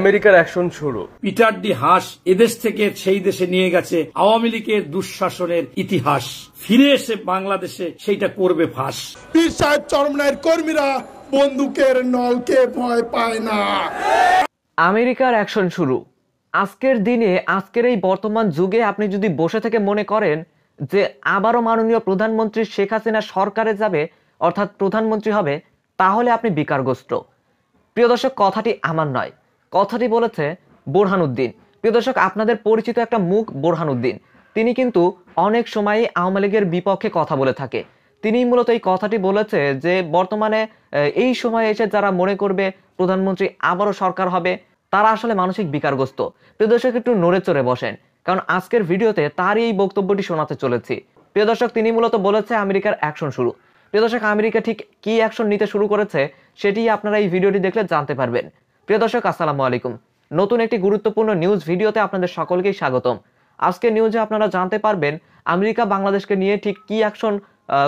আমেরিকার অ্যাকশন শুরু Peter D Haas এদেশ থেকে সেই দেশে নিয়ে গেছে আওয়ামী লীগের দুঃশাসনের ইতিহাস ফিরে এসে বাংলাদেশে সেইটা করবে ফাঁস পীর সাহেব চরমনায়ের কর্মীরা বন্দুকের নলকে ভয় পায় না আমেরিকার অ্যাকশন শুরু আজকের দিনে আজকের এই বর্তমান যুগে আপনি যদি বসে থেকে মনে করেন যে আবারও মাননীয় প্রধানমন্ত্রী শেখ হাসিনা সরকারে যাবে অর্থাৎ প্রধানমন্ত্রী হবে তাহলে আপনি বিকারগ্রস্ত প্রিয় দর্শক কথাটি আমার নয় কথাটি বলেছে বোরহানুদ্দিন প্রিয় দর্শক আপনাদের পরিচিত একটা মুখ বোরহানুদ্দিন তিনি কিন্তু অনেক সময়ই আওয়ামী লীগের বিপক্ষে কথা বলে থাকে তিনি মূলত এই কথাটি বলেছে যে বর্তমানে এই সময় এসে যারা মনে করবে প্রধানমন্ত্রী আবারও সরকার হবে তারা আসলে মানসিক বিকারগ্রস্ত প্রিয় দর্শক একটু নড়ে চড়ে বসেন কারণ আজকের ভিডিওতে তারই এই বক্তব্যটি শোনাতে চলেছি প্রিয় দর্শক তিনি মূলত বলেছে আমেরিকার অ্যাকশন শুরু প্রিয় দর্শক আমেরিকা ঠিক কি অ্যাকশন নিতে শুরু করেছে সেটি আপনারা এই ভিডিওটি দেখলে জানতে পারবেন প্রিয় দর্শক আসসালামু আলাইকুম নতুন একটি গুরুত্বপূর্ণ নিউজ ভিডিওতে আপনাদের সকলকেই স্বাগতম আজকে নিউজে আপনারা জানতে পারবেন আমেরিকা বাংলাদেশকে নিয়ে ঠিক কি অ্যাকশন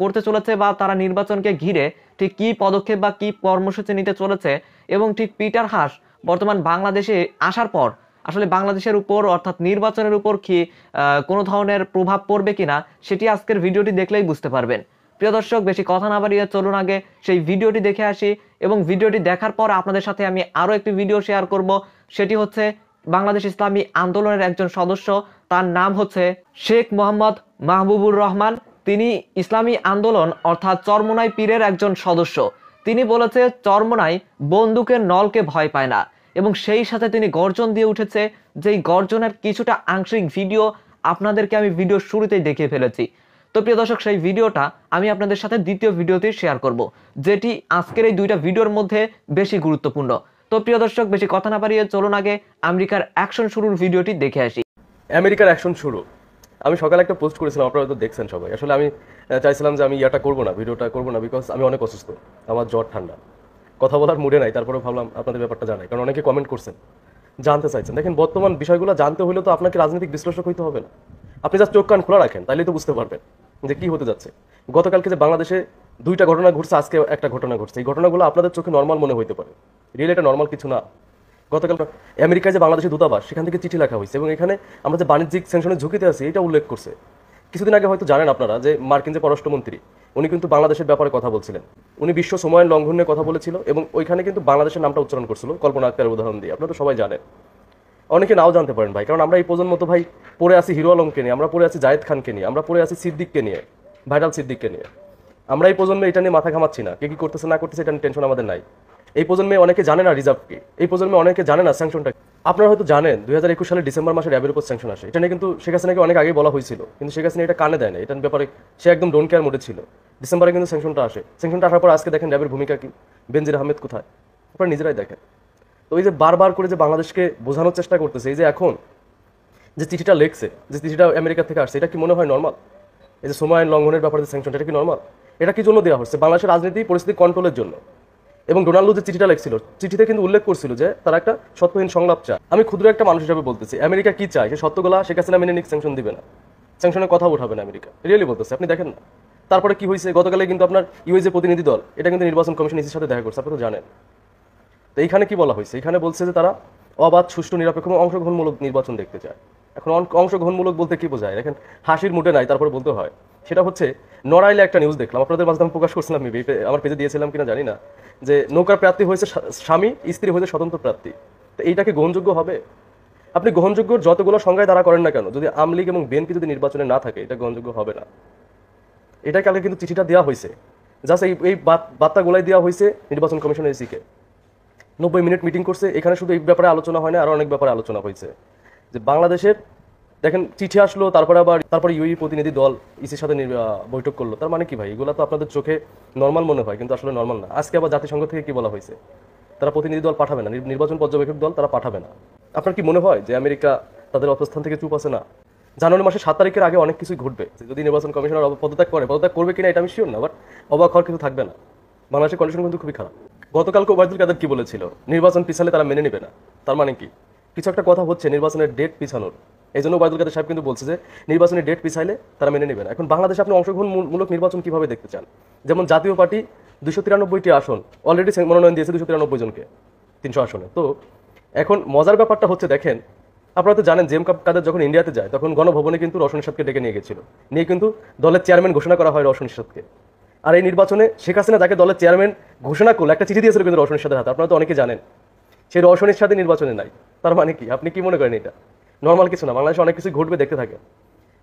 করতে চলেছে বা তারা নির্বাচনকে ঘিরে ঠিক কি পদক্ষেপ বা কি কর্মসূচি নিতে চলেছে এবং ঠিক পিটার হাস বর্তমান বাংলাদেশে আসার পর আসলে বাংলাদেশের উপর অর্থাৎ নির্বাচনের উপর কি কোনো ধরনের প্রভাব পড়বে কিনা সেটি আজকের ভিডিওটি দেখলেই বুঝতে পারবেন প্রিয় দর্শক বেশি কথা না বাড়িয়ে চলুন আগে সেই ভিডিওটি দেখে আসি এবং ভিডিওটি দেখার পর আপনাদের সাথে আমি আরও একটি ভিডিও শেয়ার করব সেটি হচ্ছে বাংলাদেশ ইসলামী আন্দোলনের একজন সদস্য তার নাম হচ্ছে শেখ মোহাম্মদ মাহবুবুর রহমান তিনি ইসলামী আন্দোলন অর্থাৎ চরমনাই পীরের একজন সদস্য তিনি বলেছে চরমোনাই বন্দুকের নলকে ভয় পায় না এবং সেই সাথে তিনি গর্জন দিয়ে উঠেছে যেই গর্জনের কিছুটা আংশিক ভিডিও আপনাদেরকে আমি ভিডিও শুরুতেই দেখিয়ে ফেলেছি তো প্রিয় দর্শক সেই ভিডিওটা আমি আপনাদের সাথে দ্বিতীয় ভিডিওতে শেয়ার করব যেটি আজকের এই দুইটা ভিডিওর মধ্যে বেশি গুরুত্বপূর্ণ তো প্রিয় দর্শক বেশি কথা না পারিয়ে চলুন আগে আমেরিকার অ্যাকশন শুরুর ভিডিওটি দেখে আসি আমেরিকার অ্যাকশন শুরু আমি সকালে একটা পোস্ট করেছিলাম আপনারা তো দেখছেন সবাই আসলে আমি চাইছিলাম যে আমি ইয়াটা করবো না ভিডিওটা করবো না বিকজ আমি অনেক অসুস্থ আমার জ্বর ঠান্ডা কথা বলার মুডে নাই তারপরে ভাবলাম আপনাদের ব্যাপারটা জানাই কারণ অনেকে কমেন্ট করছেন জানতে চাইছেন দেখেন বর্তমান বিষয়গুলো জানতে হলে তো আপনাকে রাজনৈতিক বিশ্লেষক হইতে হবে না আপনি যা চোখ কান খোলা রাখেন তাহলে তো বুঝতে পারবেন যে কি হতে যাচ্ছে গতকালকে যে বাংলাদেশে দুইটা ঘটনা ঘটছে আজকে একটা ঘটনা ঘটছে এই ঘটনাগুলো আপনাদের চোখে নর্মাল মনে হইতে পারে রিয়েল এটা নর্মাল কিছু না গতকাল আমেরিকায় যে বাংলাদেশের দূতাবাস সেখান থেকে চিঠি লেখা হয়েছে এবং এখানে আমরা যে বাণিজ্যিক সেনশনের ঝুঁকিতে আছি এটা উল্লেখ করছে কিছুদিন আগে হয়তো জানেন আপনারা যে মার্কিন যে পররাষ্ট্রমন্ত্রী উনি কিন্তু বাংলাদেশের ব্যাপারে কথা বলছিলেন উনি বিশ্ব সময়ের লঙ্ঘন নিয়ে কথা বলেছিল এবং ওইখানে কিন্তু বাংলাদেশের নামটা উচ্চারণ করছিল কল্পনা আক্তার উদাহরণ দিয়ে আপনারা তো সবাই জানেন অনেকে নাও জানতে পারেন ভাই কারণ আমরা এই প্রজন্ম তো ভাই পড়ে আছি হিরো আলমকে নিয়ে আমরা পড়ে আছি জায়েদ খানকে নিয়ে আমরা পড়ে আছি সিদ্দিককে নিয়ে ভাইরাল সিদ্দিককে নিয়ে আমরা এই প্রজন্মে এটা নিয়ে মাথা ঘামাচ্ছি না কে কী করতেছে না করতেছে এটা টেনশন আমাদের নাই এই প্রজন্মে অনেকে জানে না রিজার্ভ এই প্রজন্মে অনেকে জানে না স্যাংশনটা আপনারা হয়তো জানেন দুই হাজার একুশ সালে ডিসেম্বর মাসে র্যাবের উপর স্যাংশন আসে এটা নিয়ে কিন্তু শেখ হাসিনাকে অনেক আগে বলা হয়েছিল কিন্তু শেখ হাসিনা এটা কানে দেয় না এটার ব্যাপারে সে একদম ডোন কেয়ার মোডে ছিল ডিসেম্বরে কিন্তু স্যাংশনটা আসে স্যাংশনটা আসার পর আজকে দেখেন র্যাবের ভূমিকা কি বেনজির আহমেদ কোথায় আপনারা নিজেরাই দেখেন তো এই যে বারবার করে যে বাংলাদেশকে বোঝানোর চেষ্টা করতেছে এই যে এখন যে চিঠিটা লেখছে যে চিঠিটা আমেরিকা থেকে আসছে এটা কি মনে হয় নর্মাল এই যে সময় লঙ্ঘনের ব্যাপারে যে স্যাংশনটা এটা কি নর্মাল এটা কি জন্য দেওয়া হচ্ছে বাংলাদেশের রাজনীতি পরিস্থিতি কন্ট্রোলের জন্য এবং ডোনাল্ডো যে চিঠিটা লেখছিল চিঠিতে কিন্তু উল্লেখ করছিল যে তারা একটা সত্যহীন সংলাপ চায় আমি ক্ষুদ্র একটা মানুষ হিসাবে বলতেছি আমেরিকা কি চায় সে সত্যগুলা শেখ হাসিনা মেনে নিক স্যাংশন দিবে না স্যাংশনের কথা উঠাবে না আমেরিকা রিয়েলি বলতেছে আপনি দেখেন না তারপরে কি হয়েছে গতকালে কিন্তু আপনার ইউএসএ প্রতিনিধি দল এটা কিন্তু নির্বাচন কমিশন ইসির সাথে দেখা করছে আপনি তো জানেন তো এইখানে কি বলা হয়েছে এখানে বলছে যে তারা অবাধ সুষ্ঠু নিরপেক্ষ এবং অংশগ্রহণমূলক নির্বাচন দেখতে চায় এখন অংশগ্রহণমূলক বলতে কি বোঝায় এখন হাসির মুটে নাই তারপরে বলতে হয় সেটা হচ্ছে নড়াইলে একটা নিউজ দেখলাম আপনাদের মাঝে আমি প্রকাশ করছিলাম মেবি আমার পেজে দিয়েছিলাম কিনা জানি না যে নৌকার প্রার্থী হয়েছে স্বামী স্ত্রী হয়েছে স্বতন্ত্র প্রার্থী তো এইটাকে গ্রহণযোগ্য হবে আপনি গ্রহণযোগ্য যতগুলো সংজ্ঞায় তারা করেন না কেন যদি আমলিগ এবং বেনকে যদি নির্বাচনে না থাকে এটা গ্রহণযোগ্য হবে না এটা কালকে কিন্তু চিঠিটা দেওয়া হয়েছে জাস্ট এই এই বার্তাগুলাই দেওয়া হয়েছে নির্বাচন কমিশনের এসিকে নব্বই মিনিট মিটিং করছে এখানে শুধু এই ব্যাপারে আলোচনা হয় না আরও অনেক ব্যাপারে আলোচনা হয়েছে যে বাংলাদেশের দেখেন চিঠি আসলো তারপরে আবার তারপরে ইউই প্রতিনিধি দল ইসির সাথে বৈঠক করলো তার মানে কি ভাই এগুলো তো আপনাদের চোখে নর্মাল মনে হয় কিন্তু আসলে নর্মাল না আজকে আবার জাতিসংঘ থেকে কি বলা হয়েছে তারা প্রতিনিধি দল পাঠাবে না নির্বাচন পর্যবেক্ষক দল তারা পাঠাবে না আপনার কি মনে হয় যে আমেরিকা তাদের অবস্থান থেকে চুপ আছে না জানুয়ারি মাসে সাত তারিখের আগে অনেক কিছুই ঘটবে যদি নির্বাচন কমিশনার পদত্যাগ করে পদত্যাগ করবে কিনা এটা আমি শিওর না বাট অবাক হওয়ার কিছু থাকবে না বাংলাদেশের কন্ডিশন কিন্তু খুবই খারাপ গতকালকে ওবায়দুল কাদের কি বলেছিল নির্বাচন পিছালে তারা মেনে নেবে না তার মানে কি কিছু একটা কথা হচ্ছে নির্বাচনের ডেট পিছানোর এই জন্য ওবায়দুল কাদের সাহেব কিন্তু বলছে যে নির্বাচনের ডেট পিছাইলে তারা মেনে নেবে না এখন বাংলাদেশে আপনি অংশগ্রহণমূলক নির্বাচন কিভাবে দেখতে চান যেমন জাতীয় পার্টি দুশো তিরানব্বইটি আসন অলরেডি মনোনয়ন দিয়েছে দুশো তিরানব্বই জনকে তিনশো আসনে তো এখন মজার ব্যাপারটা হচ্ছে দেখেন আপনারা তো জানেন জেম কাদের যখন ইন্ডিয়াতে যায় তখন গণভবনে কিন্তু রসন সাদকে ডেকে নিয়ে গেছিল নিয়ে কিন্তু দলের চেয়ারম্যান ঘোষণা করা হয় রসন সাদকে আর এই নির্বাচনে শেখ হাসিনা যাকে দলের চেয়ারম্যান ঘোষণা করলো একটা চিঠি দিয়েছিল কিন্তু রওশনের সাথে হাতে আপনারা তো অনেকে জানেন সেই রওশনের সাথে নির্বাচনে নাই তার মানে কি আপনি কি মনে করেন এটা নর্মাল কিছু না বাংলাদেশে অনেক কিছু ঘটবে দেখতে থাকে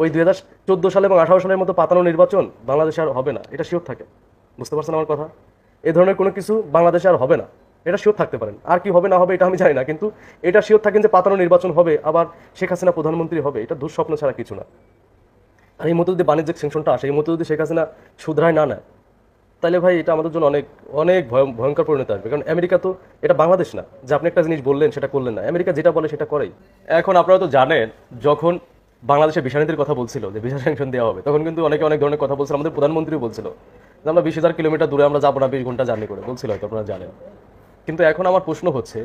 ওই দুই হাজার সালে এবং আঠারো সালের মতো পাতানো নির্বাচন বাংলাদেশে আর হবে না এটা শিওর থাকে বুঝতে পারছেন আমার কথা এ ধরনের কোনো কিছু বাংলাদেশে আর হবে না এটা শিওর থাকতে পারেন আর কি হবে না হবে এটা আমি জানি না কিন্তু এটা শিওর থাকেন যে পাতানো নির্বাচন হবে আবার শেখ হাসিনা প্রধানমন্ত্রী হবে এটা দুঃস্বপ্ন ছাড়া কিছু না আর এই মতো যদি বাণিজ্যিক স্যাংশনটা আসে এই মতো যদি শেখ হাসিনা শুধরায় না নেয় তাহলে ভাই এটা আমাদের জন্য অনেক অনেক ভয়ঙ্কর পরিণত আসবে কারণ আমেরিকা তো এটা বাংলাদেশ না যে আপনি একটা জিনিস বললেন সেটা করলেন না আমেরিকা যেটা বলে সেটা করেই এখন আপনারা তো জানেন যখন বাংলাদেশে বিশানীদের কথা বলছিল যে ভিসা স্যাংশন দেওয়া হবে তখন কিন্তু অনেকে অনেক ধরনের কথা বলছিল আমাদের প্রধানমন্ত্রীও বলছিল যে আমরা বিশ হাজার কিলোমিটার দূরে আমরা যাবো না বিশ ঘন্টা জার্নি করে বলছিল হয়তো আপনারা জানেন কিন্তু এখন আমার প্রশ্ন হচ্ছে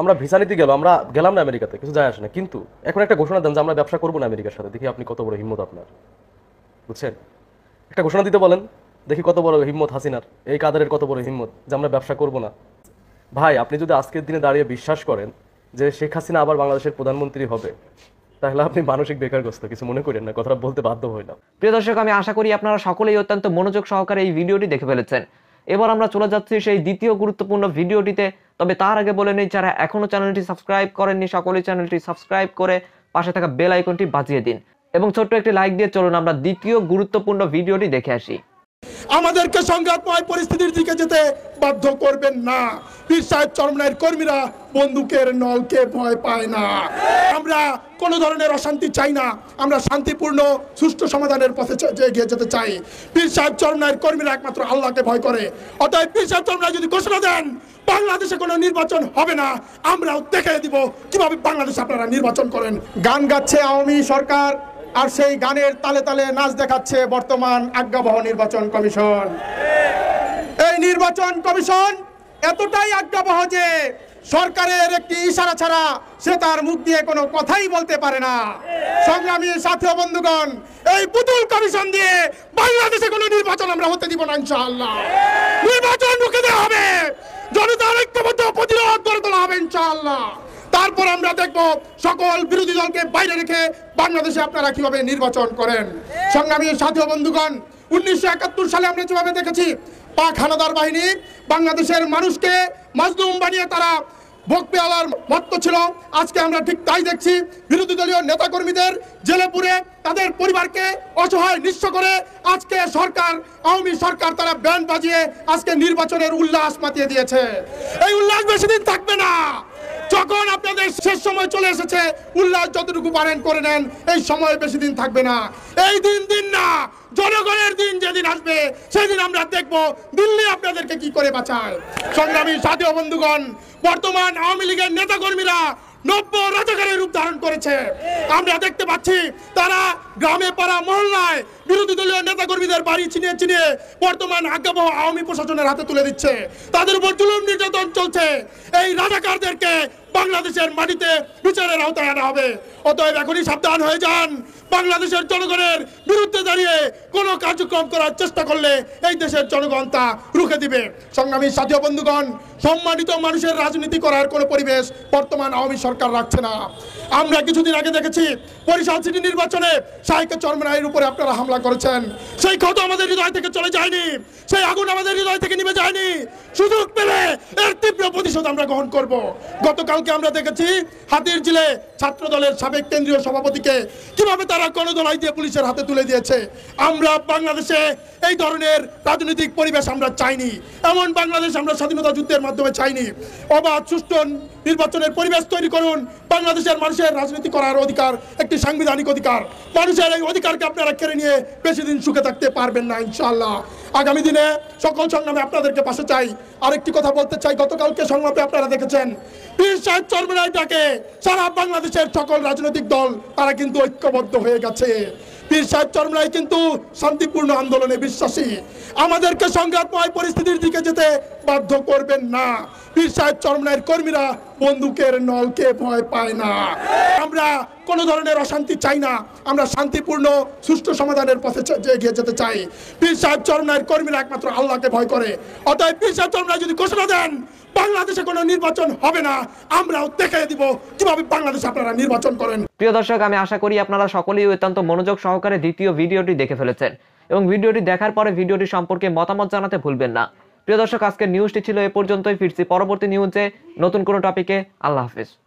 আমরা ভিসা নিতে গেল আমরা গেলাম না আমেরিকাতে কিছু যায় আসে না কিন্তু এখন একটা ঘোষণা দেন যে আমরা ব্যবসা করবো না আমেরিকার সাথে দেখি আপনি কত বড় হিম্মত আপনার বুঝছেন একটা ঘোষণা দিতে বলেন দেখি কত বড় হিম্মত হাসিনার এই কাদারের কত বড় হিম্মত যে আমরা ব্যবসা করবো না ভাই আপনি যদি আজকের দিনে দাঁড়িয়ে বিশ্বাস করেন যে শেখ হাসিনা আবার বাংলাদেশের প্রধানমন্ত্রী হবে তাহলে আপনি মানসিক বেকারগ্রস্ত কিছু মনে করেন না কথাটা বলতে বাধ্য হইলাম প্রিয় দর্শক আমি আশা করি আপনারা সকলেই অত্যন্ত মনোযোগ সহকারে এই ভিডিওটি দেখে ফেলেছেন এবার আমরা চলে যাচ্ছি সেই দ্বিতীয় গুরুত্বপূর্ণ ভিডিওটিতে তবে তার আগে বলে নিই যারা এখনও চ্যানেলটি সাবস্ক্রাইব করেননি সকলেই চ্যানেলটি সাবস্ক্রাইব করে পাশে থাকা বেল আইকনটি বাজিয়ে দিন এবং ছোট্ট একটি লাইক দিয়ে চলুন আমরা দ্বিতীয় গুরুত্বপূর্ণ ভিডিওটি দেখে আসি আমাদেরকে সংঘাতময় পরিস্থিতির দিকে যেতে বাধ্য করবেন না পীর সাহেব চরমনায়ের কর্মীরা বন্দুকের নলকে ভয় পায় না আমরা কোনো ধরনের অশান্তি চাই না আমরা শান্তিপূর্ণ সুষ্ঠু সমাধানের পথে এগিয়ে যেতে চাই পীর সাহেব চরমনায়ের কর্মীরা একমাত্র আল্লাহকে ভয় করে অতএব পীর সাহেব চরমনায় যদি ঘোষণা দেন বাংলাদেশে কোনো নির্বাচন হবে না আমরাও দেখে দিব কিভাবে বাংলাদেশ আপনারা নির্বাচন করেন গান গাচ্ছে আওয়ামী সরকার আর সেই গানের তালে তালে নাচ দেখাচ্ছে বর্তমান আজ্ঞাবহ নির্বাচন কমিশন এই নির্বাচন কমিশন এতটাই আজ্ঞাবহ যে সরকারের একটি ইশারা ছাড়া সে তার মুখ দিয়ে কোনো কথাই বলতে পারে না সংগ্রামী সাথী বন্ধুগণ এই পুতুল কমিশন দিয়ে বাংলাদেশে কোনো নির্বাচন আমরা হতে দিব না ইনশাআল্লাহ নির্বাচন রুখে দেওয়া হবে জনতার ঐক্যবদ্ধ প্রতিরোধ গড়ে তোলা হবে ইনশাআল্লাহ তারপর আমরা দেখব সকল বিরোধী দলকে বাইরে রেখে বাংলাদেশে আপনারা কিভাবে নির্বাচন করেন সংগ্রামী সাথীয় বন্ধুগণ উনিশশো সালে আমরা যেভাবে দেখেছি পাক হানাদার বাহিনী বাংলাদেশের মানুষকে মাজলুম বানিয়ে তারা ভোগ পেয়ালার মত্ত ছিল আজকে আমরা ঠিক তাই দেখছি বিরোধী দলীয় নেতাকর্মীদের জেলে পুরে তাদের পরিবারকে অসহায় নিঃস্ব করে আজকে সরকার আওয়ামী সরকার তারা ব্যান্ড বাজিয়ে আজকে নির্বাচনের উল্লাস মাতিয়ে দিয়েছে এই উল্লাস বেশি দিন থাকবে না যখন আপনাদের শেষ সময় চলে এসেছে উল্লাস যতটুকু পারেন করে নেন এই সময় বেশি দিন থাকবে না এই দিন দিন না জনগণের দিন যেদিন আসবে সেদিন আমরা দেখব দিল্লি আপনাদেরকে কি করে বাঁচায় সংগ্রামী সাথী বন্ধুগণ বর্তমান আওয়ামী লীগের নেতাকর্মীরা নব্য রাজাকারের রূপ ধারণ করেছে আমরা দেখতে পাচ্ছি তারা গ্রামে পাড়া মহল্লায় বিরোধী দলীয় নেতা কর্মীদের বাড়ি চিনিয়ে চিনিয়ে বর্তমান আজ্ঞাবহ আওয়ামী প্রশাসনের হাতে তুলে দিচ্ছে তাদের উপর জুলুম নির্যাতন চলছে এই রাজাকারদেরকে বাংলাদেশের মাটিতে বিচারের আওতায় আনা হবে অতএব এখনই সাবধান হয়ে যান বাংলাদেশের জনগণের বিরুদ্ধে দাঁড়িয়ে কোনো কার্যক্রম করার চেষ্টা করলে এই দেশের জনগণ তা রুখে দিবে সংগ্রামী সাথীয় বন্ধুগণ সম্মানিত মানুষের রাজনীতি করার কোনো পরিবেশ বর্তমান আওয়ামী সরকার রাখছে না আমরা কিছুদিন আগে দেখেছি বরিশাল সিটি নির্বাচনে চরম রায়ের উপরে আপনারা হামলা করেছেন সেই ক্ষত আমাদের হৃদয় থেকে চলে যায়নি সেই আগুন আমাদের হৃদয় থেকে নিবে যায়নি সুযোগ পেলে এর তীব্র প্রতিশোধ আমরা গ্রহণ করব। গতকালকে আমরা দেখেছি হাতির জিলে ছাত্র দলের সাবেক কেন্দ্রীয় সভাপতিকে কিভাবে তারা গণদলাই দিয়ে পুলিশের হাতে তুলে দিয়েছে আমরা বাংলাদেশে এই ধরনের রাজনৈতিক পরিবেশ আমরা চাইনি এমন বাংলাদেশ আমরা স্বাধীনতা যুদ্ধের মাধ্যমে চাইনি অবাধ সুষ্ঠু নির্বাচনের পরিবেশ তৈরি করুন বাংলাদেশের মানুষের রাজনীতি করার অধিকার একটি সাংবিধানিক অধিকার মানুষের এই অধিকারকে আপনারা কেড়ে নিয়ে বেশি দিন সুখে থাকতে পারবেন না ইনশাল্লাহ আগামী দিনে সকল সংগ্রামে আপনাদেরকে পাশে চাই আরেকটি কথা বলতে চাই গতকালকে সংলাপে আপনারা দেখেছেন পীর সাহেব চর্মরায়টাকে সারা বাংলাদেশের সকল রাজনৈতিক দল তারা কিন্তু ঐক্যবদ্ধ হয়ে গেছে পীর সাহেব চরমরাই কিন্তু শান্তিপূর্ণ আন্দোলনে বিশ্বাসী আমাদেরকে সংঘাতময় পরিস্থিতির দিকে যেতে বাধ্য করবেন না পীর সাহেব চরমরাইয়ের কর্মীরা বন্দুকের নলকে ভয় পায় না আমরা কোনো ধরনের অশান্তি চাই না আমরা শান্তিপূর্ণ সুষ্ঠু সমাধানের পথে এগিয়ে যেতে চাই পীর সাহেব চরমরাইয়ের কর্মীরা একমাত্র আল্লাহকে ভয় করে অতএব পীর সাহেব চরমরাই যদি ঘোষণা দেন বাংলাদেশে কোনো নির্বাচন হবে না আমরাও দেখাই দিব কিভাবে বাংলাদেশে আপনারা নির্বাচন করেন প্রিয় দর্শক আমি আশা করি আপনারা সকলেই অত্যন্ত মনোযোগ সহকারে দ্বিতীয় ভিডিওটি দেখে ফেলেছেন এবং ভিডিওটি দেখার পরে ভিডিওটি সম্পর্কে মতামত জানাতে ভুলবেন না প্রিয় দর্শক আজকের নিউজটি ছিল এ পর্যন্তই ফিরছি পরবর্তী নিউজে নতুন কোনো টপিকে আল্লাহ হাফিজ